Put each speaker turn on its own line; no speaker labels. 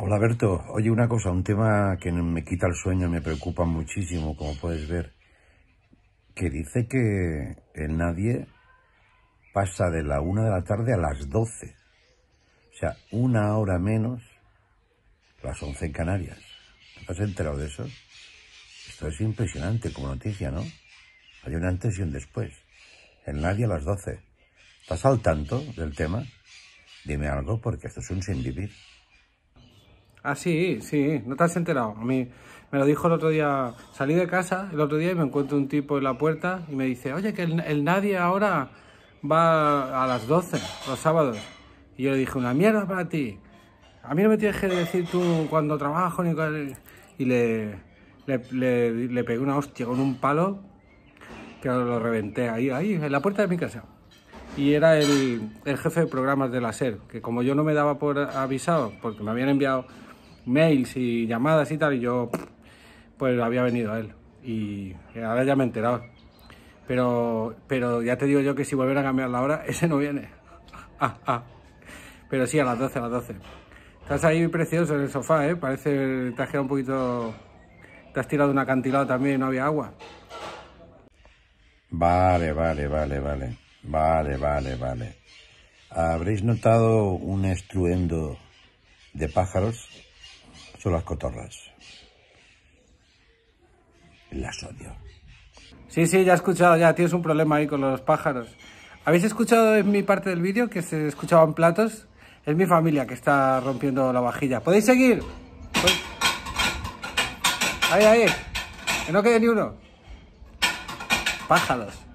Hola Berto, oye una cosa, un tema que me quita el sueño, me preocupa muchísimo, como puedes ver, que dice que el eh, nadie pasa de la una de la tarde a las doce. o sea, una hora menos las once en Canarias. ¿Te has enterado de eso? Esto es impresionante como noticia, ¿no? Hay un antes y un después. El nadie a las doce. ¿Estás al tanto del tema? Dime algo porque esto es un sin vivir.
Ah, sí, sí, no te has enterado. A mí me lo dijo el otro día. Salí de casa el otro día y me encuentro un tipo en la puerta y me dice, oye, que el, nadie ahora va a las 12 los sábados. Y yo le dije, una mierda para ti. A mí no me tienes que decir tú cuando trabajo ni Y le, le, le, pegué una hostia con un palo que lo reventé ahí, ahí, en la puerta de mi casa. Y era el, el jefe de programas de la SER, que como yo no me daba por avisado, porque me habían enviado mails y llamadas y tal, y yo pues había venido a él. Y ahora ya me he enterado. Pero, pero ya te digo yo que si volver a cambiar la hora, ese no viene. Pero sí, a las 12, a las 12. Estás ahí precioso en el sofá, ¿eh? Parece te has un poquito... Te has tirado un acantilado también y no había agua.
Vale, vale, vale, vale. Vale, vale, vale. ¿Habréis notado un estruendo de pájaros son las cotorras.
Las odio. Sí, sí, ya he escuchado, ya tienes un problema ahí con los pájaros. ¿Habéis escuchado en mi parte del vídeo que se escuchaban platos? Es mi familia que está rompiendo la vajilla. ¿Podéis seguir? Pues- ahí, ahí. Que no quede ni uno. Pájaros.